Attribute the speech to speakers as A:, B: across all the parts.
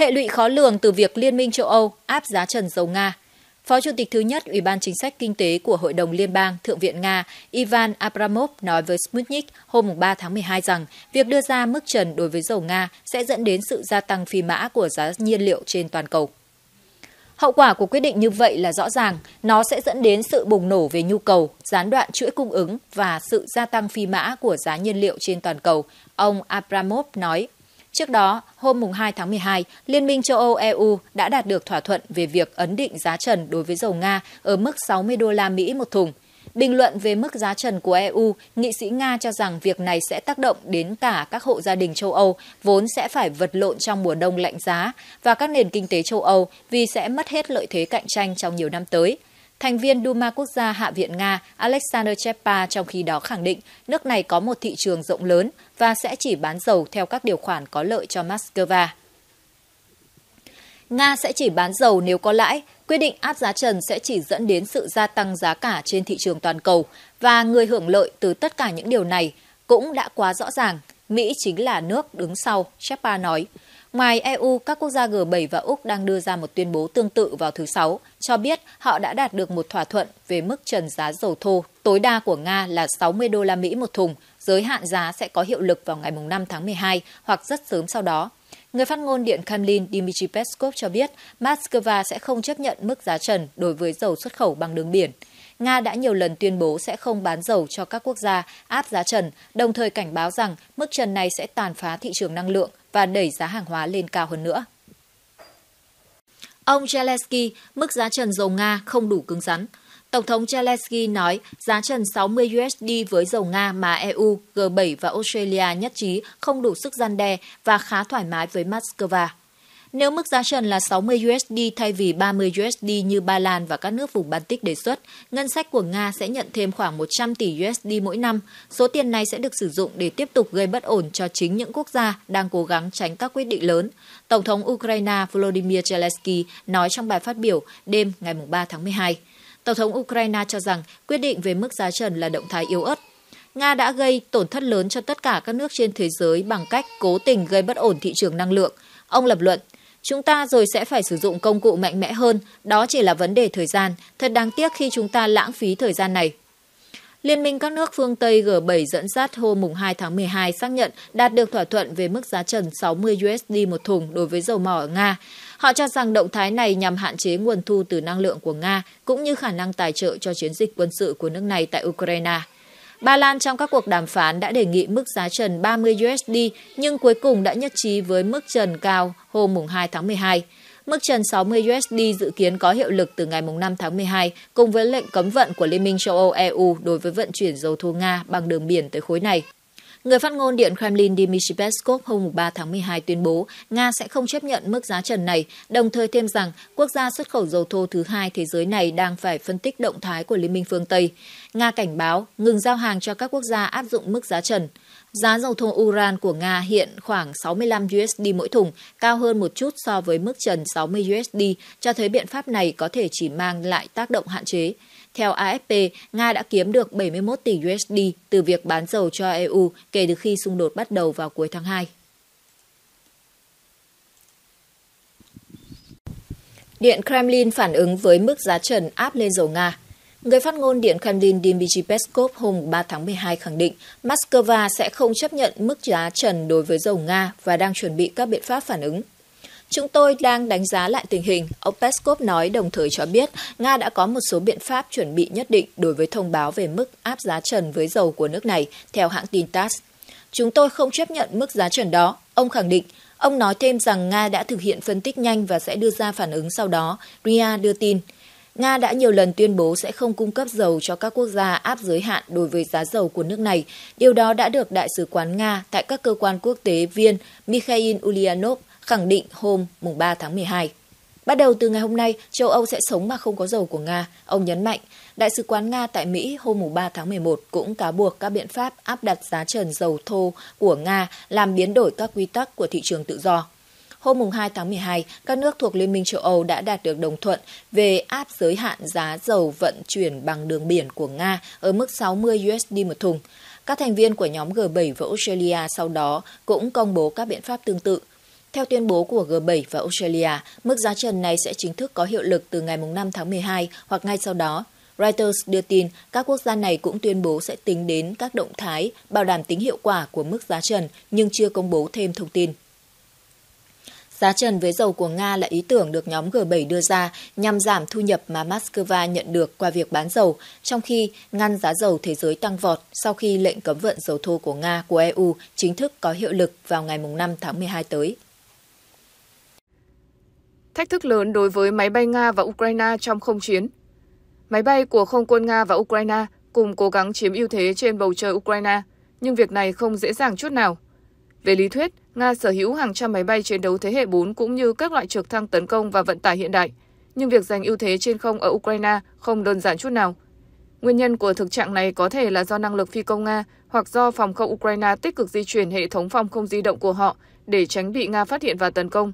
A: hệ lụy khó lường từ việc Liên minh châu Âu áp giá trần dầu Nga. Phó Chủ tịch thứ nhất Ủy ban Chính sách Kinh tế của Hội đồng Liên bang Thượng viện Nga Ivan Abramov nói với Sputnik hôm 3 tháng 12 rằng việc đưa ra mức trần đối với dầu Nga sẽ dẫn đến sự gia tăng phi mã của giá nhiên liệu trên toàn cầu. Hậu quả của quyết định như vậy là rõ ràng, nó sẽ dẫn đến sự bùng nổ về nhu cầu, gián đoạn chuỗi cung ứng và sự gia tăng phi mã của giá nhiên liệu trên toàn cầu, ông Abramov nói Trước đó, hôm 2 tháng 12, Liên minh châu Âu EU đã đạt được thỏa thuận về việc ấn định giá trần đối với dầu Nga ở mức 60 đô la Mỹ một thùng. Bình luận về mức giá trần của EU, nghị sĩ Nga cho rằng việc này sẽ tác động đến cả các hộ gia đình châu Âu vốn sẽ phải vật lộn trong mùa đông lạnh giá và các nền kinh tế châu Âu vì sẽ mất hết lợi thế cạnh tranh trong nhiều năm tới – Thành viên Duma Quốc gia Hạ viện Nga Alexander Chepa trong khi đó khẳng định nước này có một thị trường rộng lớn và sẽ chỉ bán dầu theo các điều khoản có lợi cho Moscow. Nga sẽ chỉ bán dầu nếu có lãi, quyết định áp giá trần sẽ chỉ dẫn đến sự gia tăng giá cả trên thị trường toàn cầu và người hưởng lợi từ tất cả những điều này cũng đã quá rõ ràng, Mỹ chính là nước đứng sau, Chepa nói. Ngoài EU, các quốc gia G7 và Úc đang đưa ra một tuyên bố tương tự vào thứ Sáu, cho biết họ đã đạt được một thỏa thuận về mức trần giá dầu thô tối đa của Nga là 60 đô la Mỹ một thùng, giới hạn giá sẽ có hiệu lực vào ngày 5 tháng 12 hoặc rất sớm sau đó. Người phát ngôn Điện Kremlin Dmitry Peskov cho biết Moscow sẽ không chấp nhận mức giá trần đối với dầu xuất khẩu bằng đường biển. Nga đã nhiều lần tuyên bố sẽ không bán dầu cho các quốc gia áp giá trần, đồng thời cảnh báo rằng mức trần này sẽ tàn phá thị trường năng lượng và đẩy giá hàng hóa lên cao hơn nữa. Ông Zelensky, mức giá trần dầu Nga không đủ cứng rắn. Tổng thống Zelensky nói giá trần 60 USD với dầu Nga mà EU, G7 và Australia nhất trí không đủ sức gian đe và khá thoải mái với Moscow. Nếu mức giá trần là 60 USD thay vì 30 USD như Ba Lan và các nước vùng Baltic đề xuất, ngân sách của Nga sẽ nhận thêm khoảng 100 tỷ USD mỗi năm. Số tiền này sẽ được sử dụng để tiếp tục gây bất ổn cho chính những quốc gia đang cố gắng tránh các quyết định lớn. Tổng thống Ukraine Volodymyr Zelensky nói trong bài phát biểu đêm ngày 3 tháng 12. Tổng thống Ukraine cho rằng quyết định về mức giá trần là động thái yếu ớt Nga đã gây tổn thất lớn cho tất cả các nước trên thế giới bằng cách cố tình gây bất ổn thị trường năng lượng. Ông lập luận, Chúng ta rồi sẽ phải sử dụng công cụ mạnh mẽ hơn, đó chỉ là vấn đề thời gian, thật đáng tiếc khi chúng ta lãng phí thời gian này. Liên minh các nước phương Tây G7 dẫn dắt hôm mùng 2 tháng 12 xác nhận đạt được thỏa thuận về mức giá trần 60 USD một thùng đối với dầu mỏ ở Nga. Họ cho rằng động thái này nhằm hạn chế nguồn thu từ năng lượng của Nga cũng như khả năng tài trợ cho chiến dịch quân sự của nước này tại Ukraine. Ba Lan trong các cuộc đàm phán đã đề nghị mức giá trần 30 USD nhưng cuối cùng đã nhất trí với mức trần cao hôm 2 tháng 12. Mức trần 60 USD dự kiến có hiệu lực từ ngày 5 tháng 12 cùng với lệnh cấm vận của Liên minh châu Âu EU đối với vận chuyển dầu thô Nga bằng đường biển tới khối này. Người phát ngôn Điện Kremlin Dmitry Peskov hôm 3 tháng 12 tuyên bố Nga sẽ không chấp nhận mức giá trần này, đồng thời thêm rằng quốc gia xuất khẩu dầu thô thứ hai thế giới này đang phải phân tích động thái của Liên minh phương Tây. Nga cảnh báo ngừng giao hàng cho các quốc gia áp dụng mức giá trần. Giá dầu thô uran của Nga hiện khoảng 65 USD mỗi thùng, cao hơn một chút so với mức trần 60 USD, cho thấy biện pháp này có thể chỉ mang lại tác động hạn chế. Theo AFP, Nga đã kiếm được 71 tỷ USD từ việc bán dầu cho EU kể từ khi xung đột bắt đầu vào cuối tháng 2. Điện Kremlin phản ứng với mức giá trần áp lên dầu Nga. Người phát ngôn Điện Kremlin Dmitry Peskov hôm 3 tháng 12 khẳng định Moscow sẽ không chấp nhận mức giá trần đối với dầu Nga và đang chuẩn bị các biện pháp phản ứng. Chúng tôi đang đánh giá lại tình hình, ông Peskov nói đồng thời cho biết Nga đã có một số biện pháp chuẩn bị nhất định đối với thông báo về mức áp giá trần với dầu của nước này, theo hãng tin TASS. Chúng tôi không chấp nhận mức giá trần đó, ông khẳng định. Ông nói thêm rằng Nga đã thực hiện phân tích nhanh và sẽ đưa ra phản ứng sau đó, RIA đưa tin. Nga đã nhiều lần tuyên bố sẽ không cung cấp dầu cho các quốc gia áp giới hạn đối với giá dầu của nước này. Điều đó đã được Đại sứ quán Nga tại các cơ quan quốc tế viên Mikhail Ulyanov khẳng định hôm mùng 3 tháng 12. Bắt đầu từ ngày hôm nay, châu Âu sẽ sống mà không có dầu của Nga, ông nhấn mạnh. Đại sứ quán Nga tại Mỹ hôm 3 tháng 11 cũng cáo buộc các biện pháp áp đặt giá trần dầu thô của Nga làm biến đổi các quy tắc của thị trường tự do. Hôm 2 tháng 12, các nước thuộc Liên minh châu Âu đã đạt được đồng thuận về áp giới hạn giá dầu vận chuyển bằng đường biển của Nga ở mức 60 USD một thùng. Các thành viên của nhóm G7 và Australia sau đó cũng công bố các biện pháp tương tự theo tuyên bố của G7 và Australia, mức giá trần này sẽ chính thức có hiệu lực từ ngày 5 tháng 12 hoặc ngay sau đó. Reuters đưa tin các quốc gia này cũng tuyên bố sẽ tính đến các động thái bảo đảm tính hiệu quả của mức giá trần nhưng chưa công bố thêm thông tin. Giá trần với dầu của Nga là ý tưởng được nhóm G7 đưa ra nhằm giảm thu nhập mà Moscow nhận được qua việc bán dầu, trong khi ngăn giá dầu thế giới tăng vọt sau khi lệnh cấm vận dầu thô của Nga của EU chính thức có hiệu lực vào ngày 5 tháng 12 tới.
B: Thách thức lớn đối với máy bay Nga và Ukraine trong không chiến. Máy bay của không quân Nga và Ukraine cùng cố gắng chiếm ưu thế trên bầu trời Ukraine, nhưng việc này không dễ dàng chút nào. Về lý thuyết, Nga sở hữu hàng trăm máy bay chiến đấu thế hệ 4 cũng như các loại trực thăng tấn công và vận tải hiện đại, nhưng việc giành ưu thế trên không ở Ukraine không đơn giản chút nào. Nguyên nhân của thực trạng này có thể là do năng lực phi công Nga hoặc do phòng không Ukraine tích cực di chuyển hệ thống phòng không di động của họ để tránh bị Nga phát hiện và tấn công,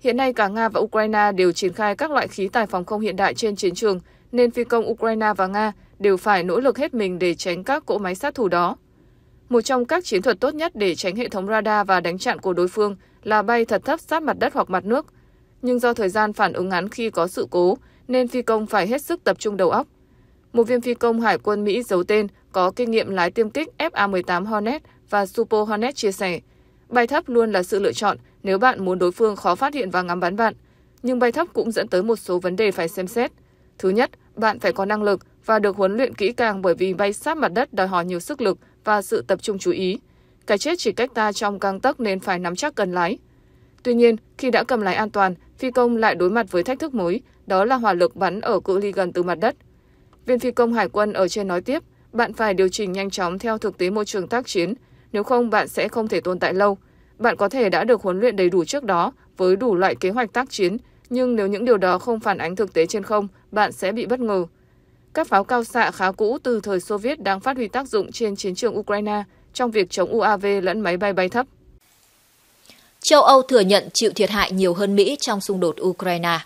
B: Hiện nay cả Nga và Ukraine đều triển khai các loại khí tài phòng không hiện đại trên chiến trường, nên phi công Ukraine và Nga đều phải nỗ lực hết mình để tránh các cỗ máy sát thủ đó. Một trong các chiến thuật tốt nhất để tránh hệ thống radar và đánh chặn của đối phương là bay thật thấp sát mặt đất hoặc mặt nước. Nhưng do thời gian phản ứng ngắn khi có sự cố, nên phi công phải hết sức tập trung đầu óc. Một viên phi công Hải quân Mỹ giấu tên có kinh nghiệm lái tiêm kích FA-18 Hornet và Super Hornet chia sẻ, bay thấp luôn là sự lựa chọn – nếu bạn muốn đối phương khó phát hiện và ngắm bắn bạn. Nhưng bay thấp cũng dẫn tới một số vấn đề phải xem xét. Thứ nhất, bạn phải có năng lực và được huấn luyện kỹ càng bởi vì bay sát mặt đất đòi hỏi nhiều sức lực và sự tập trung chú ý. Cái chết chỉ cách ta trong căng tấc nên phải nắm chắc cần lái. Tuy nhiên, khi đã cầm lái an toàn, phi công lại đối mặt với thách thức mới, đó là hỏa lực bắn ở cự ly gần từ mặt đất. Viên phi công hải quân ở trên nói tiếp, bạn phải điều chỉnh nhanh chóng theo thực tế môi trường tác chiến, nếu không bạn sẽ không thể tồn tại lâu – bạn có thể đã được huấn luyện đầy đủ trước đó với đủ loại kế hoạch tác chiến, nhưng nếu những điều đó không phản ánh thực tế trên không, bạn sẽ bị bất ngờ. Các pháo cao xạ khá cũ từ thời Xô Viết đang phát huy tác dụng trên chiến trường Ukraine trong việc chống UAV lẫn máy bay bay thấp. Châu Âu thừa nhận chịu thiệt hại nhiều
A: hơn Mỹ trong xung đột Ukraine.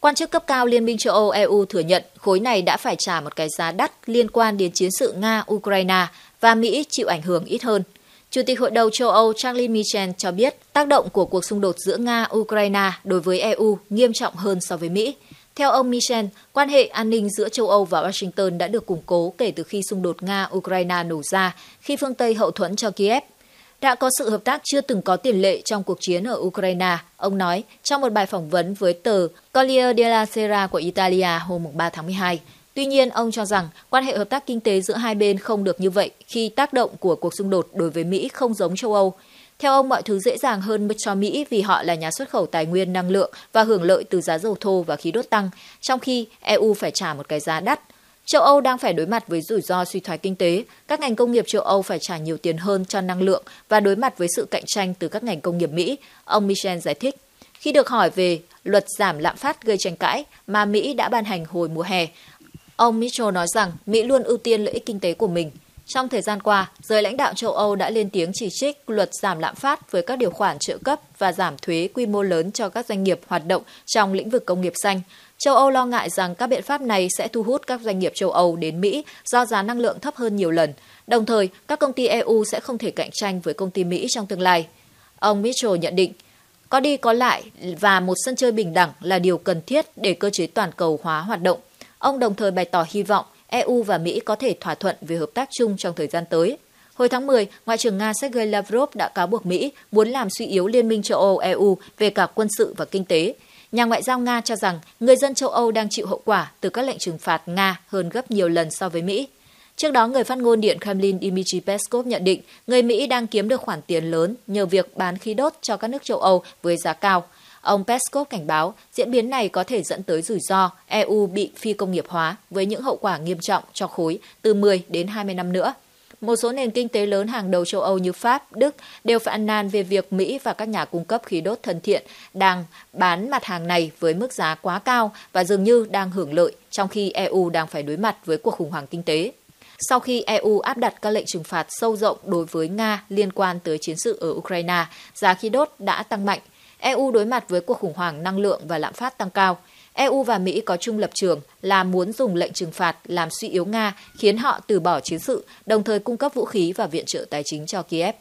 A: Quan chức cấp cao Liên minh châu Âu EU thừa nhận khối này đã phải trả một cái giá đắt liên quan đến chiến sự Nga-Ukraine và Mỹ chịu ảnh hưởng ít hơn – Chủ tịch Hội đồng châu Âu Charles Michel cho biết tác động của cuộc xung đột giữa Nga-Ukraine đối với EU nghiêm trọng hơn so với Mỹ. Theo ông Michel, quan hệ an ninh giữa châu Âu và Washington đã được củng cố kể từ khi xung đột Nga-Ukraine nổ ra, khi phương Tây hậu thuẫn cho Kiev. Đã có sự hợp tác chưa từng có tiền lệ trong cuộc chiến ở Ukraine, ông nói trong một bài phỏng vấn với tờ Corriere della Sera của Italia hôm 3 tháng 12. Tuy nhiên, ông cho rằng quan hệ hợp tác kinh tế giữa hai bên không được như vậy khi tác động của cuộc xung đột đối với Mỹ không giống châu Âu. Theo ông, mọi thứ dễ dàng hơn cho Mỹ vì họ là nhà xuất khẩu tài nguyên năng lượng và hưởng lợi từ giá dầu thô và khí đốt tăng, trong khi EU phải trả một cái giá đắt. Châu Âu đang phải đối mặt với rủi ro suy thoái kinh tế, các ngành công nghiệp châu Âu phải trả nhiều tiền hơn cho năng lượng và đối mặt với sự cạnh tranh từ các ngành công nghiệp Mỹ, ông Michel giải thích. Khi được hỏi về luật giảm lạm phát gây tranh cãi mà Mỹ đã ban hành hồi mùa hè, Ông Mitchell nói rằng Mỹ luôn ưu tiên lợi ích kinh tế của mình. Trong thời gian qua, giới lãnh đạo châu Âu đã lên tiếng chỉ trích luật giảm lạm phát với các điều khoản trợ cấp và giảm thuế quy mô lớn cho các doanh nghiệp hoạt động trong lĩnh vực công nghiệp xanh. Châu Âu lo ngại rằng các biện pháp này sẽ thu hút các doanh nghiệp châu Âu đến Mỹ do giá năng lượng thấp hơn nhiều lần. Đồng thời, các công ty EU sẽ không thể cạnh tranh với công ty Mỹ trong tương lai. Ông Mitchell nhận định, có đi có lại và một sân chơi bình đẳng là điều cần thiết để cơ chế toàn cầu hóa hoạt động. Ông đồng thời bày tỏ hy vọng EU và Mỹ có thể thỏa thuận về hợp tác chung trong thời gian tới. Hồi tháng 10, Ngoại trưởng Nga Sergei Lavrov đã cáo buộc Mỹ muốn làm suy yếu Liên minh châu Âu EU về cả quân sự và kinh tế. Nhà ngoại giao Nga cho rằng người dân châu Âu đang chịu hậu quả từ các lệnh trừng phạt Nga hơn gấp nhiều lần so với Mỹ. Trước đó, người phát ngôn Điện Kremlin Dmitry Peskov nhận định người Mỹ đang kiếm được khoản tiền lớn nhờ việc bán khí đốt cho các nước châu Âu với giá cao – Ông Peskov cảnh báo diễn biến này có thể dẫn tới rủi ro EU bị phi công nghiệp hóa với những hậu quả nghiêm trọng cho khối từ 10 đến 20 năm nữa. Một số nền kinh tế lớn hàng đầu châu Âu như Pháp, Đức đều phản nàn về việc Mỹ và các nhà cung cấp khí đốt thân thiện đang bán mặt hàng này với mức giá quá cao và dường như đang hưởng lợi, trong khi EU đang phải đối mặt với cuộc khủng hoảng kinh tế sau khi EU áp đặt các lệnh trừng phạt sâu rộng đối với Nga liên quan tới chiến sự ở Ukraine, giá khí đốt đã tăng mạnh EU đối mặt với cuộc khủng hoảng năng lượng và lạm phát tăng cao. EU và Mỹ có chung lập trường là muốn dùng lệnh trừng phạt làm suy yếu Nga, khiến họ từ bỏ chiến sự, đồng thời cung cấp vũ khí và viện trợ tài chính cho Kiev.